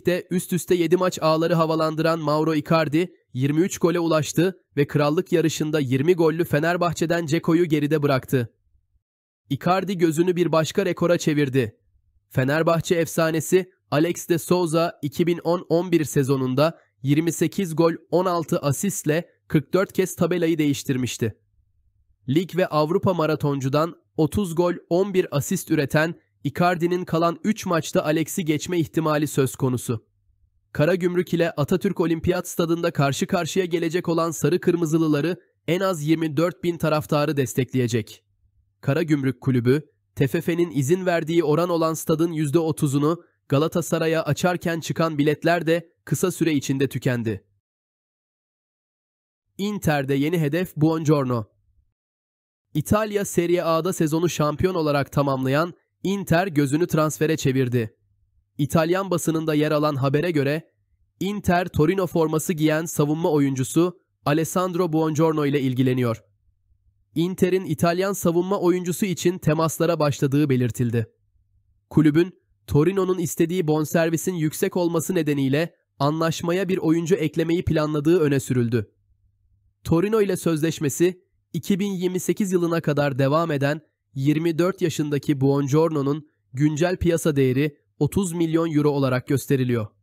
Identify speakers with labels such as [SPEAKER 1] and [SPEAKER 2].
[SPEAKER 1] Lig'de üst üste 7 maç ağları havalandıran Mauro Icardi 23 gole ulaştı ve krallık yarışında 20 gollü Fenerbahçe'den Ceko'yu geride bıraktı. Icardi gözünü bir başka rekora çevirdi. Fenerbahçe efsanesi Alex de Souza 2010-11 sezonunda 28 gol 16 asistle 44 kez tabelayı değiştirmişti. Lig ve Avrupa maratoncudan 30 gol 11 asist üreten Icardi'nin kalan 3 maçta Alex'i geçme ihtimali söz konusu. Karagümrük ile Atatürk Olimpiyat Stadında karşı karşıya gelecek olan Sarı Kırmızılıları en az 24 bin taraftarı destekleyecek. Karagümrük Kulübü, TFF'nin izin verdiği oran olan stadın %30'unu Galatasaray'a açarken çıkan biletler de kısa süre içinde tükendi. Inter'de yeni hedef Buongiorno. İtalya Serie A'da sezonu şampiyon olarak tamamlayan Inter gözünü transfere çevirdi. İtalyan basınında yer alan habere göre Inter Torino forması giyen savunma oyuncusu Alessandro Buongiorno ile ilgileniyor. Inter'in İtalyan savunma oyuncusu için temaslara başladığı belirtildi. Kulübün Torino'nun istediği bonservisin yüksek olması nedeniyle anlaşmaya bir oyuncu eklemeyi planladığı öne sürüldü. Torino ile sözleşmesi 2028 yılına kadar devam eden 24 yaşındaki Buongiorno'nun güncel piyasa değeri 30 milyon euro olarak gösteriliyor.